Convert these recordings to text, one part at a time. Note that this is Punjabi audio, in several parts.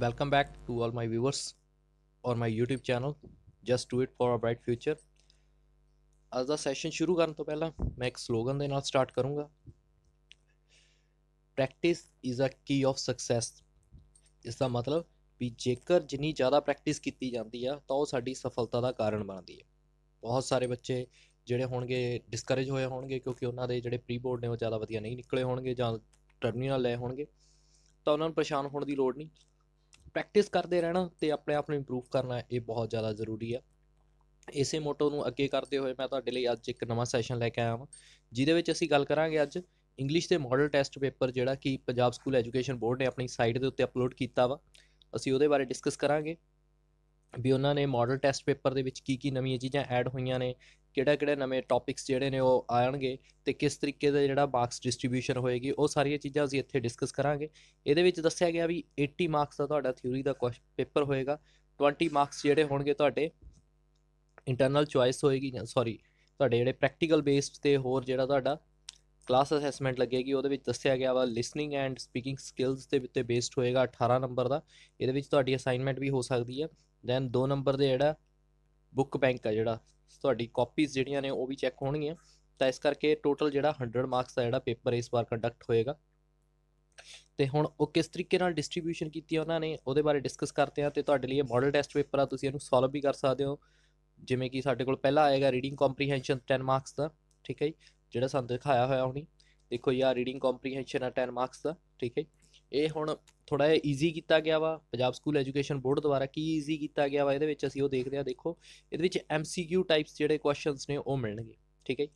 Welcome back to all my viewers or my YouTube channel Just Do It for a Bright Future ਅੱਜ ਦਾ ਸੈਸ਼ਨ ਸ਼ੁਰੂ ਕਰਨ ਤੋਂ ਪਹਿਲਾਂ ਮੈਂ ਇੱਕ ਸਲੋਗਨ ਦੇ ਨਾਲ ਸਟਾਰਟ ਕਰੂੰਗਾ practice is a key of success ਇਸ ਦਾ ਮਤਲਬ ਵੀ ਜੇਕਰ ਜਿੰਨੀ ਜ਼ਿਆਦਾ ਪ੍ਰੈਕਟਿਸ ਕੀਤੀ ਜਾਂਦੀ ਆ ਤਾਂ ਉਹ ਸਾਡੀ ਸਫਲਤਾ ਦਾ ਕਾਰਨ ਬਣਦੀ ਹੈ ਬਹੁਤ ਸਾਰੇ ਬੱਚੇ ਜਿਹੜੇ ਹੋਣਗੇ ਡਿਸਕਰੇਜ ਹੋਏ ਹੋਣਗੇ ਕਿਉਂਕਿ ਉਹਨਾਂ ਦੇ ਜਿਹੜੇ ਪ੍ਰੀ ਬੋਰਡ ਨੇ ਉਹ ਜ਼ਿਆਦਾ ਵਧੀਆ ਨਹੀਂ ਨਿਕਲੇ ਹੋਣਗੇ ਜਾਂ ਟਰਮੀਨਲ ਲੈ ਹੋਣਗੇ ਤਾਂ ਉਹਨਾਂ ਨੂੰ ਪਰੇਸ਼ਾਨ ਹੋਣ ਦੀ ਲੋੜ ਨਹੀਂ ਪ੍ਰੈਕਟਿਸ ਕਰਦੇ ਰਹਿਣਾ ਤੇ ਆਪਣੇ ਆਪ ਨੂੰ ਇੰਪਰੂਵ ਕਰਨਾ ਇਹ ਬਹੁਤ ਜ਼ਿਆਦਾ ਜ਼ਰੂਰੀ ਆ ਇਸੇ ਮੋਟੋ ਨੂੰ ਅੱਗੇ ਕਰਦੇ ਹੋਏ ਮੈਂ ਤੁਹਾਡੇ ਲਈ ਅੱਜ ਇੱਕ ਨਵਾਂ ਸੈਸ਼ਨ ਲੈ ਕੇ ਆਇਆ ਹਾਂ ਜਿਹਦੇ ਵਿੱਚ ਅਸੀਂ ਗੱਲ ਕਰਾਂਗੇ ਅੱਜ ਇੰਗਲਿਸ਼ ਦੇ ਮਾਡਲ ਟੈਸਟ ਪੇਪਰ ਜਿਹੜਾ ਕਿ ਪੰਜਾਬ ਸਕੂਲ ਐਜੂਕੇਸ਼ਨ ਬੋਰਡ ਨੇ ਆਪਣੀ ਸਾਈਟ ਦੇ ਉੱਤੇ ਅਪਲੋਡ ਕੀਤਾ ਵਾ ਅਸੀਂ ਉਹਦੇ ਬਾਰੇ ਡਿਸਕਸ ਕਰਾਂਗੇ ਵੀ ਉਹਨਾਂ ਨੇ ਮਾਡਲ ਟੈਸਟ ਪੇਪਰ ਦੇ ਵਿੱਚ ਕੀ ਕੀ ਨਵੀਆਂ ਚੀਜ਼ਾਂ ਐਡ ਹੋਈਆਂ ਨੇ ਕਿਹੜਾ-ਕਿਹੜੇ ਨਵੇਂ ਟੌਪਿਕਸ ਜਿਹੜੇ ਨੇ ਉਹ ਆਣਗੇ ਤੇ ਕਿਸ ਤਰੀਕੇ ਦਾ ਜਿਹੜਾ ਮਾਰਕਸ ਡਿਸਟ੍ਰੀਬਿਊਸ਼ਨ ਹੋਏਗੀ ਉਹ ਸਾਰੀਆਂ ਚੀਜ਼ਾਂ ਅਸੀਂ ਇੱਥੇ ਡਿਸਕਸ ਕਰਾਂਗੇ ਇਹਦੇ ਵਿੱਚ ਦੱਸਿਆ ਗਿਆ ਵੀ 80 ਮਾਰਕਸ ਦਾ ਤੁਹਾਡਾ ਥਿਊਰੀ ਦਾ ਪੇਪਰ ਹੋਏਗਾ 20 ਮਾਰਕਸ ਜਿਹੜੇ ਹੋਣਗੇ ਤੁਹਾਡੇ ਇੰਟਰਨਲ ਚੁਆਇਸ ਹੋਏਗੀ ਜਾਂ ਸੌਰੀ ਤੁਹਾਡੇ ਜਿਹੜੇ ਪ੍ਰੈਕਟੀਕਲ ਬੇਸਡ ਤੇ ਹੋਰ ਜਿਹੜਾ ਤੁਹਾਡਾ ਕਲਾਸ ਅਸੈਸਮੈਂਟ ਲੱਗੇਗੀ ਉਹਦੇ ਵਿੱਚ ਦੱਸਿਆ ਗਿਆ ਵਾ ਲਿਸਨਿੰਗ ਐਂਡ ਸਪੀਕਿੰਗ ਸਕਿਲਸ ਦੇ ਉੱਤੇ ਬੇਸਡ ਹੋਏਗਾ 18 ਨੰਬਰ ਦਾ ਇਹਦੇ ਵਿੱਚ ਤੁਹਾਡੀ ਅਸਾਈਨਮੈਂਟ ਵੀ ਹੋ ਸਕਦੀ ਹੈ ਦੈਨ 2 ਨੰਬਰ ਦੇ ਜਿਹੜਾ ਬੁੱਕ ਬੈਂਕ ਆ ਜਿਹੜਾ ਤੁਹਾਡੀ ਕਾਪੀਜ਼ ਜਿਹੜੀਆਂ ਨੇ ਉਹ ਵੀ ਚੈੱਕ ਹੋਣਗੀਆਂ ਤਾਂ ਇਸ ਕਰਕੇ ਟੋਟਲ ਜਿਹੜਾ 100 ਮਾਰਕਸ ਦਾ ਜਿਹੜਾ ਪੇਪਰ ਇਸ ਵਾਰ ਕੰਡਕਟ ਹੋਏਗਾ ਤੇ ਹੁਣ ਉਹ ਕਿਸ ਤਰੀਕੇ ਨਾਲ ਡਿਸਟ੍ਰੀਬਿਊਸ਼ਨ ਕੀਤੀ ਉਹਨਾਂ ਨੇ ਉਹਦੇ ਬਾਰੇ ਡਿਸਕਸ ਕਰਦੇ ਹਾਂ ਤੇ ਤੁਹਾਡੇ ਲਈ ਮਾਡਲ ਟੈਸਟ ਪੇਪਰ ਆ ਤੁਸੀਂ ਇਹਨੂੰ ਸੋਲਵ ਵੀ ਕਰ ਸਕਦੇ ਹੋ ਜਿਵੇਂ ਕਿ ਸਾਡੇ ਕੋਲ ਪਹਿਲਾ ਆਏਗਾ ਰੀਡਿੰਗ ਕੰਪਰੀਹੈਂਸ਼ਨ 10 ਮਾਰਕਸ ਦਾ ਠੀਕ ਹੈ ਜੀ ਜਿਹੜਾ ਸਾਨੂੰ ਦਿਖਾਇਆ ਹੋਇਆ ਹੁਣੀ ਦੇਖੋ ਯਾਰ ਰੀਡਿੰਗ ਕੰਪਰੀਹੈਂਸ਼ਨ ਆ 10 ਮਾਰਕਸ ਦਾ ਠੀਕ ਹੈ ਇਹ ਹੁਣ ਥੋੜਾ ਜਿਹਾ ਈਜ਼ੀ ਕੀਤਾ ਗਿਆ ਵਾ ਪੰਜਾਬ ਸਕੂਲ ਐਜੂਕੇਸ਼ਨ ਬੋਰਡ ਦੁਆਰਾ ਕੀ ਈਜ਼ੀ ਕੀਤਾ ਗਿਆ ਵਾ ਇਹਦੇ ਵਿੱਚ ਅਸੀਂ ਉਹ ਦੇਖਦੇ ਆ ਦੇਖੋ ਇਹਦੇ ਵਿੱਚ ਐਮਸੀਕਿਊ ਟਾਈਪਸ ਜਿਹੜੇ ਕੁਐਸਚਨਸ ਨੇ ਉਹ ਮਿਲਣਗੇ ਠੀਕ ਹੈ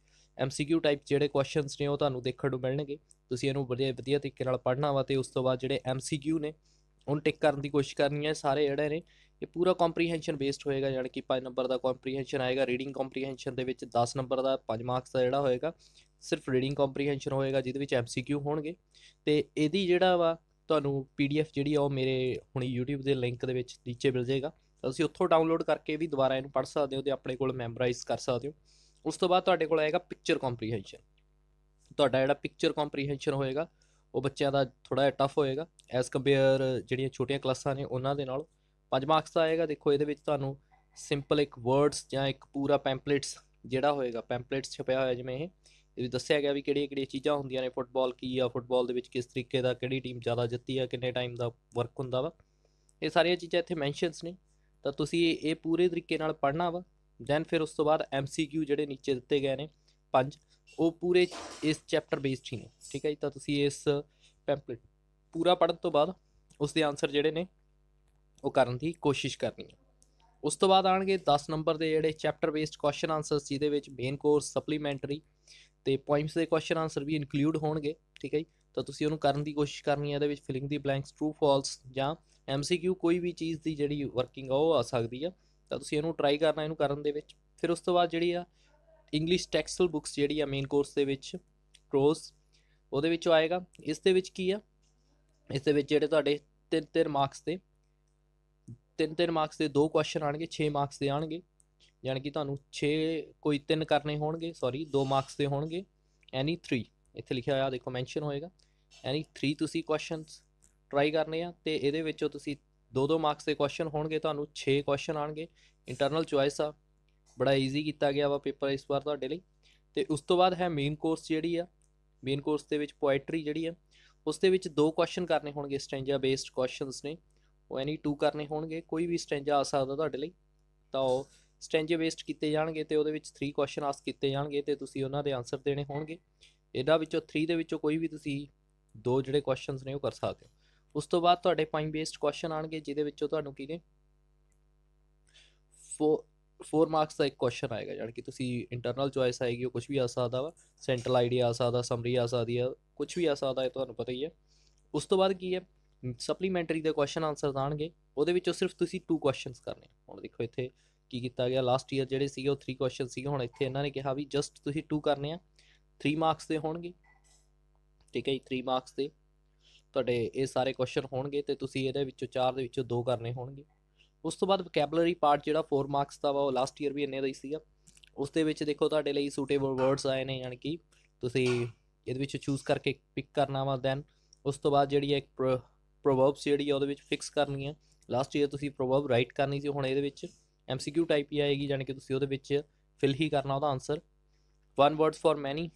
ਐਮਸੀਕਿਊ ਟਾਈਪ ਜਿਹੜੇ ਕੁਐਸਚਨਸ ਨੇ ਉਹ ਤੁਹਾਨੂੰ ਦੇਖਣ ਨੂੰ ਮਿਲਣਗੇ ਤੁਸੀਂ ਇਹਨੂੰ ਬੜੇ ਵਧੀਆ ਤਰੀਕੇ ਨਾਲ ਪੜ੍ਹਨਾ ਵਾ ਤੇ ਉਸ ਤੋਂ ਬਾਅਦ ਜਿਹੜੇ ਐਮਸੀਕਿਊ ਨੇ ਉਹਨ ਟਿਕ ਕਰਨ ਦੀ ਕੋਸ਼ਿਸ਼ ਕਰਨੀ ਹੈ ਸਾਰੇ ਜਿਹੜੇ ਨੇ ਇਹ ਪੂਰਾ ਕੰਪਰੀਹੈਂਸ਼ਨ ਬੇਸਡ ਹੋਏਗਾ ਯਾਨੀ ਕਿ 5 ਨੰਬਰ ਦਾ ਕੰਪਰੀਹੈਂਸ਼ਨ ਆਏਗਾ ਰੀਡਿੰਗ ਕੰਪਰੀਹੈਂਸ਼ਨ ਦੇ ਵਿੱਚ 10 ਨੰਬਰ ਦਾ 5 ਮਾਰਕਸ ਦਾ ਜਿਹੜਾ ਹੋਏਗਾ ਸਿਰਫ ਰੀਡਿੰਗ ਕੰਪਰੀਹੈਂਸ਼ਨ ਹੋਏਗਾ ਜਿਹਦੇ ਵਿੱਚ ਐਮਸੀਕਿਊ ਹੋਣਗੇ ਤੇ ਇਹਦੀ ਜਿਹੜਾ ਵਾ ਤੁਹਾਨੂੰ ਪੀਡੀਐਫ ਜਿਹੜੀ ਆ ਉਹ ਮੇਰੇ ਹੁਣ YouTube ਦੇ ਲਿੰਕ ਦੇ ਵਿੱਚ ਨੀਚੇ ਮਿਲ ਜਾਏਗਾ ਤੁਸੀਂ ਉੱਥੋਂ ਡਾਊਨਲੋਡ ਕਰਕੇ ਵੀ ਦੁਬਾਰਾ ਇਹਨੂੰ ਪੜ੍ਹ ਸਕਦੇ ਹੋ ਤੇ ਆਪਣੇ ਕੋਲ ਮੈਮਰਾਈਜ਼ ਕਰ ਸਕਦੇ ਹੋ ਉਸ ਤੋਂ ਬਾਅਦ ਤੁਹਾਡੇ ਕੋਲ ਆਏਗਾ ਪਿਕਚਰ ਕੰਪਰੀਹੈਂਸ਼ਨ ਤੁਹਾਡਾ ਜਿਹੜਾ ਪਿਕਚਰ ਕੰਪਰੀਹੈਂਸ਼ਨ ਹੋਏਗਾ ਉਹ ਬੱਚਿਆਂ ਦਾ ਥੋੜਾ ਜਿਹਾ ਟਫ ਹੋਏਗਾ ਐਸ ਕੰਪੇਅਰ ਜਿਹੜੀਆਂ ਛੋਟੀਆਂ ਕਲਾਸਾਂ ਨੇ ਉਹਨਾਂ ਦੇ ਨਾਲ 5 ਮਾਰਕਸ ਦਾ ਆਏਗਾ ਦੇਖੋ ਇਹਦੇ ਵਿੱਚ ਤੁਹਾਨੂੰ ਸਿੰਪਲ ਇੱਕ ਵਰਡਸ ਜਾਂ ਇੱਕ ਪੂਰਾ ਪੈਂਪਲੇਟਸ ਜਿਹੜਾ ਹੋਏਗਾ ਪੈਂਪਲੇਟਸ ਛਪਿਆ ਹੋਇਆ ਜਿਵੇਂ ਇਹ ਇਹ ਦੱਸਿਆ ਗਿਆ ਵੀ ਕਿਹੜੀਆਂ ਕਿਹੜੀਆਂ ਚੀਜ਼ਾਂ ਹੁੰਦੀਆਂ ਨੇ ਫੁੱਟਬਾਲ ਕੀ ਆ ਫੁੱਟਬਾਲ ਦੇ ਵਿੱਚ ਕਿਸ ਤਰੀਕੇ ਦਾ ਕਿਹੜੀ ਟੀਮ ਜ਼ਿਆਦਾ ਜਿੱਤੀ ਆ ਕਿੰਨੇ ਟਾਈਮ ਦਾ ਵਰਕ ਹੁੰਦਾ ਵਾ ਇਹ ਸਾਰੀਆਂ ਚੀਜ਼ਾਂ ਇੱਥੇ ਮੈਂਸ਼ਨਸ ਨੇ ਤਾਂ ਤੁਸੀਂ ਇਹ ਪੂਰੇ ਤਰੀਕੇ ਨਾਲ ਪੜ੍ਹਨਾ ਵਾ ਦੈਨ ਫਿਰ ਉਸ ਤੋਂ ਬਾਅਦ ਐਮਸੀਕਿਊ ਜਿਹੜੇ ਨੀਚੇ ਦਿੱਤੇ ਗਏ ਨੇ ਪੰਜ ਉਹ ਪੂਰੇ ਇਸ ਚੈਪਟਰ ਬੇਸਡ ਹੀ ਨੇ ਠੀਕ ਹੈ ਜੀ ਤਾਂ ਤੁਸੀਂ ਇਸ ਪੈਂਪਲੇਟ ਪੂਰਾ ਪੜ੍ਹਨ ਤੋਂ ਬਾਅਦ ਉਸ ਦੇ ਆਨਸਰ ਜਿਹੜੇ ਨੇ ਉਹ ਕਰਨ ਦੀ ਕੋਸ਼ਿਸ਼ ਕਰਨੀ ਹੈ ਉਸ ਤੋਂ ਬਾਅਦ ਆਣਗੇ 10 ਨੰਬਰ ਦੇ ਜਿਹੜੇ ਚੈਪਟਰ ਬੇਸਡ ਕੁਐਸਚਨ ਆਨਸਰਸ ਜਿਹਦੇ ਵਿੱਚ ਮੇਨ ਕੋਰਸ ਸਪਲੀਮੈਂਟਰੀ ਤੇ ਪੁਆਇੰਟਸ ਦੇ ਕੁਐਸਚਨ ਆਨਸਰ ਵੀ ਇਨਕਲੂਡ ਹੋਣਗੇ ਠੀਕ ਹੈ ਜੀ ਤਾਂ ਤੁਸੀਂ ਉਹਨੂੰ ਕਰਨ ਦੀ ਕੋਸ਼ਿਸ਼ ਕਰਨੀ ਹੈ ਇਹਦੇ ਵਿੱਚ filling the blanks true false ਜਾਂ ਐਮਸੀਕਿਊ ਕੋਈ ਵੀ ਚੀਜ਼ ਦੀ ਜਿਹੜੀ ਵਰਕਿੰਗ ਆ ਉਹ ਆ ਸਕਦੀ ਆ ਤਾਂ ਤੁਸੀਂ ਇਹਨੂੰ ਟਰਾਈ ਕਰਨਾ ਇਹਨੂੰ ਕਰਨ ਦੇ ਵਿੱਚ ਫਿਰ ਉਸ ਤੋਂ ਬਾਅਦ ਜਿਹੜੀ ਆ ਇੰਗਲਿਸ਼ ਟੈਕਸਟਲ ਬੁੱਕਸ ਜਿਹੜੀ ਆ ਮੇਨ ਕੋਰਸ ਦੇ ਵਿੱਚ ਪ੍ਰੋਸ ਉਹਦੇ ਵਿੱਚ ਆਏਗਾ ਇਸ ਦੇ ਵਿੱਚ ਕੀ ਆ ਇਸ ਦੇ ਵਿੱਚ ਜਿਹੜੇ ਤੁਹਾਡੇ ਤਿੰਨ ਤਿੰਨ ਮਾਰਕਸ ਦੇ ਤਿੰਨ ਤਿੰਨ ਮਾਰਕਸ ਦੇ ਦੋ ਕੁਐਸਚਨ ਆਣਗੇ 6 ਮਾਰਕਸ ਦੇ ਆਣਗੇ ਯਾਨੀ ਕਿ ਤੁਹਾਨੂੰ 6 ਕੋਈ 3 ਕਰਨੇ ਹੋਣਗੇ ਸੌਰੀ 2 ਮਾਰਕਸ ਦੇ ਹੋਣਗੇ ਐਨੀ 3 ਇੱਥੇ ਲਿਖਿਆ ਹੋਇਆ ਦੇਖੋ ਮੈਂਸ਼ਨ ਹੋਏਗਾ ਐਨੀ 3 ਤੁਸੀਂ ਕੁਐਸਚਨਸ ਟਰਾਈ ਕਰਨੇ ਆ ਤੇ ਇਹਦੇ ਵਿੱਚੋਂ ਤੁਸੀਂ 2-2 ਮਾਰਕਸ ਦੇ ਕੁਐਸਚਨ ਹੋਣਗੇ ਤੁਹਾਨੂੰ 6 ਕੁਐਸਚਨ ਆਣਗੇ ਇੰਟਰਨਲ ਚੁਆਇਸ ਆ ਬੜਾ ਈਜ਼ੀ ਕੀਤਾ ਗਿਆ ਵਾ ਪੇਪਰ ਇਸ ਵਾਰ ਤੁਹਾਡੇ ਲਈ ਤੇ ਉਸ ਤੋਂ ਬਾਅਦ ਹੈ ਮੇਨ ਕੋਰਸ ਜਿਹੜੀ ਆ ਮੇਨ ਕੋਰਸ ਦੇ ਵਿੱਚ ਪੋਇਟਰੀ ਜਿਹੜੀ ਆ ਉਸ ਦੇ ਵਿੱਚ ਦੋ ਕੁਐਸਚਨ ਕਰਨੇ ਹੋਣਗੇ ਸਟੈਂਜਾ ਬੇਸਡ ਕੁਐਸਚਨਸ ਨੇ ਉਹ ਐਨੀ 2 ਕਰਨੇ ਹੋਣਗੇ ਕੋਈ ਵੀ ਸਟ੍ਰੈਂਜਾ ਆ ਸਕਦਾ ਤੁਹਾਡੇ ਲਈ ਤਾਂ ਉਹ ਸਟ੍ਰੈਂਜੇ ਬੇਸਡ ਕੀਤੇ ਜਾਣਗੇ ਤੇ ਉਹਦੇ ਵਿੱਚ 3 ਕੁਐਸਚਨ ਆਸ ਕੀਤੇ ਜਾਣਗੇ ਤੇ ਤੁਸੀਂ ਉਹਨਾਂ ਦੇ ਆਨਸਰ ਦੇਣੇ ਹੋਣਗੇ ਇਹਦਾ ਵਿੱਚੋਂ 3 ਦੇ ਵਿੱਚੋਂ ਕੋਈ ਵੀ ਤੁਸੀਂ ਦੋ ਜਿਹੜੇ ਕੁਐਸਚਨਸ ਨੇ ਉਹ ਕਰ ਸਕਦੇ ਹੋ ਉਸ ਤੋਂ ਬਾਅਦ ਤੁਹਾਡੇ ਪਾਈਮ ਬੇਸਡ ਕੁਐਸਚਨ ਆਣਗੇ ਜਿਹਦੇ ਵਿੱਚੋਂ ਤੁਹਾਨੂੰ ਕੀ ਨੇ 4 ਮਾਰਕਸ ਦਾ ਇੱਕ ਕੁਐਸਚਨ ਆਏਗਾ ਯਾਨੀ ਕਿ ਤੁਸੀਂ ਇੰਟਰਨਲ ਚੁਆਇਸ ਆਏਗੀ ਉਹ ਕੁਝ ਵੀ ਆ ਸਕਦਾ ਵਾ ਸੈਂਟਰਲ ਆਈਡੀਆ ਆ ਸਕਦਾ ਸਮਰੀ ਆ ਸਕਦੀ ਆ ਕੁਝ ਵੀ ਆ ਸਕਦਾ ਹੈ ਤੁਹਾਨੂੰ ਪਤਾ ਹੀ ਹੈ ਉਸ ਤੋਂ ਬਾਅਦ ਕੀ ਹੈ ਸਪਲੀਮੈਂਟਰੀ ਦੇ ਕੁਐਸਚਨ ਆਨਸਰ ਆਣਗੇ ਉਹਦੇ ਵਿੱਚੋਂ ਸਿਰਫ ਤੁਸੀਂ 2 ਕੁਐਸਚਨਸ ਕਰਨੇ ਹੁਣ ਦੇਖੋ ਇੱਥੇ ਕੀ ਕੀਤਾ ਗਿਆ ਲਾਸਟ ਈਅਰ ਜਿਹੜੇ ਸੀਗੇ ਉਹ 3 ਕੁਐਸਚਨ ਸੀਗੇ ਹੁਣ ਇੱਥੇ ਇਹਨਾਂ ਨੇ ਕਿਹਾ ਵੀ ਜਸਟ ਤੁਸੀਂ 2 ਕਰਨੇ ਆ 3 ਮਾਰਕਸ ਦੇ ਹੋਣਗੇ ਠੀਕ ਹੈ ਜੀ 3 ਮਾਰਕਸ ਦੇ ਤੁਹਾਡੇ ਇਹ ਸਾਰੇ ਕੁਐਸਚਨ ਹੋਣਗੇ ਤੇ ਤੁਸੀਂ ਇਹਦੇ ਵਿੱਚੋਂ ਚਾਰ ਦੇ ਵਿੱਚੋਂ ਦੋ ਕਰਨੇ ਹੋਣਗੇ ਉਸ ਤੋਂ ਬਾਅਦ ਵੋਕੈਬਲਰੀ ਪਾਰਟ ਜਿਹੜਾ 4 ਮਾਰਕਸ ਦਾ ਵਾ ਉਹ ਲਾਸਟ ਈਅਰ ਵੀ ਇੰਨੇ ਦਾ ਹੀ ਸੀਗਾ ਉਸ ਦੇ ਵਿੱਚ ਦੇਖੋ ਤੁਹਾਡੇ ਲਈ ਸੂਟੇਬਲ ਵਰਡਸ ਆਏ ਨੇ ਯਾਨੀ ਕਿ ਤੁਸੀਂ ਇਹਦੇ ਵਿੱਚ ਚੂਜ਼ ਕਰਕੇ ਪਿਕ ਕਰਨਾ ਵਾ ਦੈਨ ਉਸ ਤੋਂ ਬਾਅਦ ਜਿਹੜੀ ਇੱਕ ਪ੍ਰੋਵਰਬਸ ਜਿਹੜੀ ਆ ਉਹਦੇ ਵਿੱਚ ਫਿਕਸ ਕਰਨੀ ਆ ਲਾਸਟ ਈਅਰ ਤੁਸੀਂ ਪ੍ਰੋਵਰਬ ਰਾਈਟ ਕਰਨੀ ਸੀ ਹੁਣ ਇਹਦੇ ਵਿੱਚ ਐਮਸੀਕਿਊ ਟਾਈਪ ਹੀ ਆਏਗੀ ਯਾਨੀ ਕਿ ਤੁਸੀਂ ਉਹਦੇ ਵਿੱਚ ਫਿਲ ਹੀ ਕਰਨਾ ਉਹਦਾ ਆਨਸਰ ਵਨ ਵਰਡਸ ਫॉर ਮੈਨੀ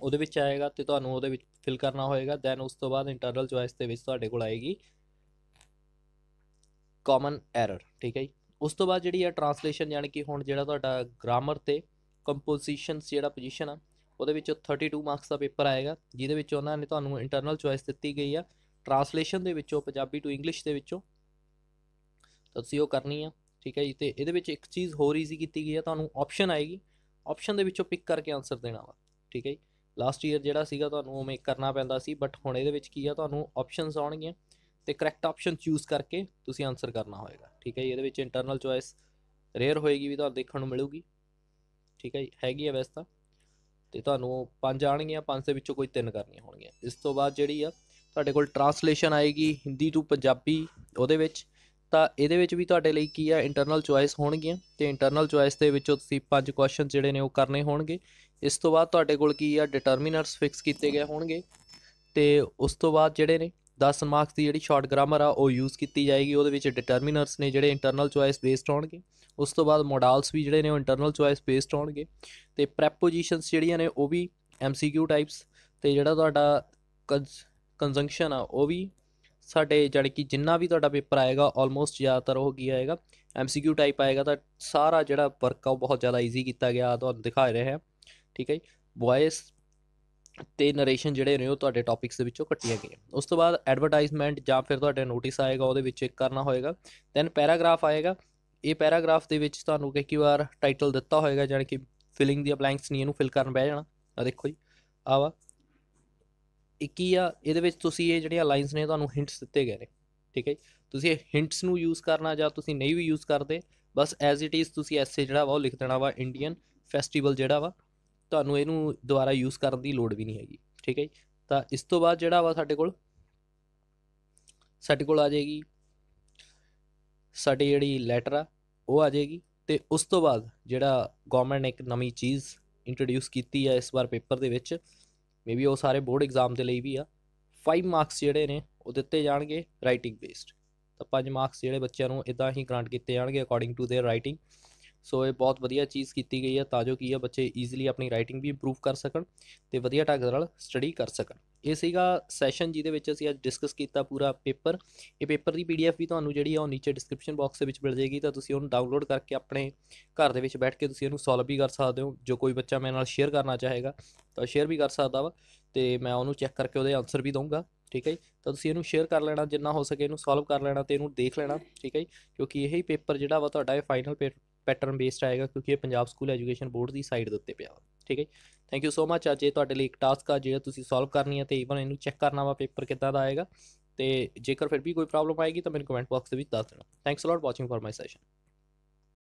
ਉਹਦੇ ਵਿੱਚ ਆਏਗਾ ਤੇ ਤੁਹਾਨੂੰ ਉਹਦੇ ਵਿੱਚ ਫਿਲ ਕਰਨਾ ਹੋਏਗਾ ਦੈਨ ਉਸ ਤੋਂ ਬਾਅਦ ਇੰਟਰਨਲ ਚੁਆਇਸ ਦੇ ਵਿੱਚ ਤੁਹਾਡੇ ਕੋਲ ਆਏਗੀ ਕਾਮਨ ਐਰਰ ਠੀਕ ਹੈ ਜੀ ਉਸ ਤੋਂ ਬਾਅਦ ਜਿਹੜੀ ਹੈ ਟਰਾਂਸਲੇਸ਼ਨ ਯਾਨੀ ਕਿ ਹੁਣ ਜਿਹੜਾ ਤੁਹਾਡਾ ਗ੍ਰਾਮਰ ਤੇ ਕੰਪੋਜੀਸ਼ਨਸ ਜਿਹੜਾ ਪੋਜੀਸ਼ਨ ਆ ਉਹਦੇ ਵਿੱਚ 32 ਮਾਰਕਸ ਦਾ ਪੇਪਰ ਆਏਗਾ ਜਿਹਦੇ ਵਿੱਚ ਉਹਨਾਂ ਨੇ ਤੁਹਾਨੂੰ ਇੰਟਰਨਲ ਚੁਆਇਸ ਦਿੱਤੀ ਗਈ ਆ ਟਰਾਂਸਲੇਸ਼ਨ ਦੇ ਵਿੱਚੋਂ ਪੰਜਾਬੀ ਟੂ ਇੰਗਲਿਸ਼ ਦੇ ਵਿੱਚੋਂ ਤੁਸੀਂ ਉਹ ਕਰਨੀ ਆ ਠੀਕ ਹੈ ਜੀ ਤੇ ਇਹਦੇ ਵਿੱਚ ਇੱਕ ਚੀਜ਼ ਹੋਰ ਈਜ਼ੀ ਕੀਤੀ ਗਈ ਹੈ ਤੁਹਾਨੂੰ ਆਪਸ਼ਨ ਆਏਗੀ ਆਪਸ਼ਨ ਦੇ ਵਿੱਚੋਂ ਪਿਕ ਕਰਕੇ ਆਨਸਰ ਦੇਣਾ ਵਾ ਠੀਕ ਹੈ ਜੀ ਲਾਸਟ ਈਅਰ ਜਿਹੜਾ ਸੀਗਾ ਤੁਹਾਨੂੰ ਉਹ ਮੇਕ ਕਰਨਾ ਪੈਂਦਾ ਸੀ ਬਟ ਹੁਣ ਇਹਦੇ ਵਿੱਚ ਕੀ ਆ ਤੁਹਾਨੂੰ ਆਪਸ਼ਨਸ ਆਉਣਗੀਆਂ ਤੇ ਕਰੈਕਟ ਆਪਸ਼ਨ ਚੂਜ਼ ਕਰਕੇ ਤੁਸੀਂ ਆਨਸਰ ਕਰਨਾ ਹੋਏਗਾ ਠੀਕ ਹੈ ਜੀ ਇਹਦੇ ਵਿੱਚ ਇੰਟਰਨਲ ਚੁਆਇਸ ਰੇਅਰ ਹੋਏਗੀ ਵੀ ਤੁਹਾਨੂੰ ਦੇਖਣ ਨੂੰ ਮਿਲੂਗੀ ਠੀਕ ਹੈ ਜੀ ਹੈਗੀ ਆ ਵੈਸੇ ਤਾਂ ਤੇ ਤੁਹਾਨੂੰ ਪੰਜ ਆਣਗੀਆਂ ਪੰਜ ਦੇ ਵਿੱਚੋਂ ਕੋਈ ਤਿੰਨ ਕਰਨੀਆਂ ਹੋਣਗੀਆਂ ਇਸ ਤੋਂ ਬਾਅਦ ਜਿਹੜੀ ਆ ਤੁਹਾਡੇ ਕੋਲ ਟਰਾਂਸਲੇਸ਼ਨ ਆਏਗੀ ਹਿੰਦੀ ਟੂ ਪੰਜਾਬੀ ਉਹਦੇ ਵਿੱਚ ਤਾਂ ਇਹਦੇ ਵਿੱਚ ਵੀ ਤੁਹਾਡੇ ਲਈ ਕੀ ਆ ਇੰਟਰਨਲ ਚੁਆਇਸ ਹੋਣਗੀਆਂ ਤੇ ਇੰਟਰਨਲ ਚੁਆਇਸ ਦੇ ਵਿੱਚੋਂ ਤੁਸੀਂ ਪੰਜ ਕੁਐਸਚਨ ਜਿਹੜੇ ਨੇ ਉਹ ਕਰਨੇ ਹੋਣਗੇ ਇਸ ਤੋਂ ਬਾਅਦ ਤੁਹਾਡੇ ਕੋਲ ਕੀ ਆ ਡਿਟਰਮੀਨਰਸ ਫਿਕਸ ਕੀਤੇ ਗਏ ਹੋਣਗੇ ਤੇ ਉਸ ਤੋਂ ਬਾਅਦ ਜਿਹੜੇ ਨੇ 10 ਮਾਰਕਸ ਦੀ ਜਿਹੜੀ ਸ਼ਾਰਟ ਗ੍ਰਾਮਰ ਆ ਉਹ ਯੂਜ਼ ਕੀਤੀ ਜਾਏਗੀ ਉਹਦੇ ਵਿੱਚ ਡਿਟਰਮੀਨਰਸ ਨੇ ਜਿਹੜੇ ਇੰਟਰਨਲ ਚੁਆਇਸ ਬੇਸਡ ਹੋਣਗੇ ਉਸ ਤੋਂ ਬਾਅਦ ਮੋਡਲਸ ਵੀ ਜਿਹੜੇ ਨੇ ਉਹ ਇੰਟਰਨਲ ਚੁਆਇਸ ਬੇਸਡ ਹੋਣਗੇ ਤੇ ਪ੍ਰੈਪੋਜੀਸ਼ਨਸ ਜਿਹੜੀਆਂ ਨੇ ਉਹ ਵੀ ਐਮਸੀਕਿਊ ਟਾਈਪਸ ਤੇ ਜਿਹੜਾ ਤੁਹਾਡਾ ਕੰਜੰਕਸ਼ਨ ਆ ਉਹ ਵੀ ਸਾਡੇ ਜਾਨੀ ਕਿ ਜਿੰਨਾ ਵੀ ਤੁਹਾਡਾ ਪੇਪਰ ਆਏਗਾ ਆਲਮੋਸਟ ਜ਼ਿਆਦਾਤਰ ਉਹ ਕੀ ਆਏਗਾ ਐਮਸੀਕਿਊ ਟਾਈਪ ਆਏਗਾ ਤਾਂ ਸਾਰਾ ਜਿਹੜਾ ਵਰਕ ਆ ਉਹ ਬਹੁਤ ਜ਼ਿਆਦਾ ਈਜ਼ੀ ਕੀਤਾ ਗਿਆ ਤੁਹਾਨੂੰ ਦਿਖਾ ਰਿਹਾ ਹੈ ਠੀਕ ਹੈ ਜੀ ਵੌਇਸ ਤੇ ਨਰੇਸ਼ਨ ਜਿਹੜੇ ਨੇ ਉਹ ਤੁਹਾਡੇ ਟੌਪਿਕਸ ਦੇ ਵਿੱਚੋਂ ਕੱਟੀਆਂ ਗਈਆਂ ਉਸ ਤੋਂ ਬਾਅਦ ਐਡਵਰਟਾਈਜ਼ਮੈਂਟ ਜਾਂ ਫਿਰ ਤੁਹਾਡੇ ਨੋਟਿਸ ਆਏਗਾ ਉਹਦੇ ਵਿੱਚ ਚੈੱਕ ਕਰਨਾ ਹੋਏਗਾ ਦੈਨ ਪੈਰਾਗ੍ਰਾਫ ਆਏਗਾ ਇਹ ਪੈਰਾਗ੍ਰਾਫ ਦੇ ਵਿੱਚ ਤੁਹਾਨੂੰ ਕਈ ਵਾਰ ਟਾਈਟਲ ਦਿੱਤਾ ਹੋਏਗਾ ਜਾਨਕਿ ਕਿ ਫਿਲਿੰਗ ਦੀ ਬਲੈਂਕਸ ਨਹੀਂ ਇਹਨੂੰ ਫਿਲ ਕਰਨ ਬਹਿ ਜਾਣਾ ਆ ਦੇਖੋ ਜੀ ਆਵਾ 21 ਆ ਇਹਦੇ ਵਿੱਚ ਤੁਸੀਂ ਇਹ ਜਿਹੜੀਆਂ ਲਾਈਨਸ ਨੇ ਤੁਹਾਨੂੰ ਹਿੰਟਸ ਦਿੱਤੇ ਗਏ ਨੇ ਠੀਕ ਹੈ ਤੁਸੀਂ ਇਹ ਹਿੰਟਸ ਨੂੰ ਯੂਜ਼ ਕਰਨਾ ਜਾਂ ਤੁਸੀਂ ਨਹੀਂ ਵੀ ਯੂਜ਼ ਕਰਦੇ ਬਸ ਐਜ਼ ਇਟ ਇਜ਼ ਤੁਸੀਂ ਐਸੇ ਜਿਹੜਾ ਵਾ ਉਹ ਲਿਖ ਦੇਣਾ ਵਾ ਇੰਡੀਅਨ ਫੈਸਟੀਵਲ ਜਿਹੜਾ ਵਾ ਤੁਹਾਨੂੰ ਇਹਨੂੰ ਦੁਬਾਰਾ ਯੂਜ਼ ਕਰਨ ਦੀ ਲੋੜ ਵੀ ਨਹੀਂ ਹੈਗੀ ਠੀਕ ਹੈ ਤਾਂ ਇਸ ਤੋਂ ਬਾਅਦ ਜਿਹੜਾ ਵਾ ਸਾਡੇ ਕੋਲ ਸਾਡੇ ਕੋਲ ਆ ਜਾਏਗੀ ਸਾਡੀ ਜਿਹੜੀ ਲੈਟਰ ਆ ਉਹ ਆ ਜਾਏਗੀ ਤੇ ਉਸ ਤੋਂ ਬਾਅਦ ਜਿਹੜਾ ਗਵਰਨਮੈਂਟ ਨੇ ਇੱਕ ਨਵੀਂ ਚੀਜ਼ ਇੰਟਰੋਡਿਊਸ ਕੀਤੀ ਆ ਇਸ ਵਾਰ ਪੇਪਰ ਦੇ ਵਿੱਚ ਮੇਬੀ ਉਹ ਸਾਰੇ ਬੋਰਡ ਐਗਜ਼ਾਮ ਦੇ ਲਈ ਵੀ ਆ 5 ਮਾਰਕਸ ਜਿਹੜੇ ਨੇ ਉਹ ਦਿੱਤੇ ਜਾਣਗੇ ਰਾਈਟਿੰਗ ਬੇਸਡ ਤਾਂ 5 ਮਾਰਕਸ ਜਿਹੜੇ ਬੱਚਿਆਂ ਨੂੰ ਇਦਾਂ ਹੀ ਗ੍ਰਾਂਟ ਕੀਤੇ ਜਾਣਗੇ according to their writing so ਇਹ ਬਹੁਤ ਵਧੀਆ ਚੀਜ਼ ਕੀਤੀ ਗਈ ਹੈ ਤਾਂ ਜੋ ਕੀ ਆ ਬੱਚੇ ਈਜ਼ੀਲੀ ਆਪਣੀ ਰਾਈਟਿੰਗ ਵੀ ਇੰਪਰੂਵ ਕਰ ਸਕਣ ਤੇ ਵਧੀਆ ਢੰਗ ਨਾਲ ਸਟੱਡੀ ਕਰ ਸਕਣ ਇਹ ਸੀਗਾ ਸੈਸ਼ਨ ਜਿਹਦੇ ਵਿੱਚ ਅਸੀਂ ਅੱਜ ਡਿਸਕਸ ਕੀਤਾ ਪੂਰਾ ਪੇਪਰ ਇਹ ਪੇਪਰ ਦੀ ਪੀਡੀਐਫ ਵੀ ਤੁਹਾਨੂੰ ਜਿਹੜੀ ਆ ਉਹ ਨੀਚੇ ਡਿਸਕ੍ਰਿਪਸ਼ਨ ਬਾਕਸ ਦੇ ਵਿੱਚ ਮਿਲ ਜਾਏਗੀ ਤਾਂ ਤੁਸੀਂ ਉਹਨੂੰ ਡਾਊਨਲੋਡ ਕਰਕੇ ਆਪਣੇ ਘਰ ਦੇ ਵਿੱਚ ਬੈਠ ਕੇ ਤੁਸੀਂ ਇਹਨੂੰ ਸੋਲਵ ਵੀ ਕਰ ਸਕਦੇ ਹੋ ਜੋ ਕੋਈ ਬੱਚਾ ਮੇਰੇ ਨਾਲ ਸ਼ੇਅਰ ਕਰਨਾ ਚਾਹੇਗਾ ਤਾਂ ਸ਼ੇਅਰ ਵੀ ਕਰ ਸਕਦਾ ਵਾ ਤੇ ਮੈਂ ਉਹਨੂੰ ਚੈੱਕ ਕਰਕੇ ਉਹਦੇ ਆਨਸਰ ਵੀ ਦਊਂਗਾ ਠੀਕ ਹੈ ਤਾਂ ਤੁਸੀਂ ਇਹਨੂੰ ਸ਼ੇਅਰ ਕਰ ਲੈਣਾ ਜਿੰਨਾ ਹੋ ਸਕੇ ਇਹਨੂੰ ਸੋਲਵ ਕਰ ਲੈਣਾ ਤੇ ਇਹਨੂੰ ਦੇਖ ਲੈਣਾ ਠੀਕ ਹੈ ਕਿਉਂਕਿ ਇਹ ਹੀ ਪੇਪਰ ਜਿਹੜਾ ਵਾ ਤੁਹਾਡਾ ਇਹ ਫਾਈਨਲ ਪੈਟਰਨ ਬੇਸਡ ਆਏਗਾ ਕਿਉਂਕਿ ਇਹ ਪੰਜਾਬ ਸਕੂਲ ਐਜੂਕੇਸ਼ਨ ਬੋਰਡ ਦੀ ਸਾਈਟ ਦੇ ਉੱਤੇ ਪਿਆ ਵਾ ਠੀਕ ਹੈ ਥੈਂਕ ਯੂ ਸੋ ਮਚ ਅੱਜ ਇਹ ਤੁਹਾਡੇ ਲਈ ਇੱਕ ਟਾਸਕ ਆ ਜਿਹੜਾ ਤੁਸੀਂ ਸੋਲਵ ਕਰਨੀ ਹੈ ਤੇ ਇਵਨ ਇਹਨੂੰ ਚੈੱਕ ਕਰਨਾ ਵਾ ਪੇਪਰ ਕਿੱਦਾਂ ਦਾ ਆਏਗਾ ਤੇ ਜੇਕਰ ਫਿਰ ਵੀ ਕੋਈ ਪ੍ਰੋਬਲਮ ਆਏਗੀ ਤਾਂ ਮੈਨੂੰ ਕਮੈਂਟ ਬਾਕਸ ਦੇ ਵਿੱਚ ਦੱਸ ਦੇਣਾ thanks a lot watching for my session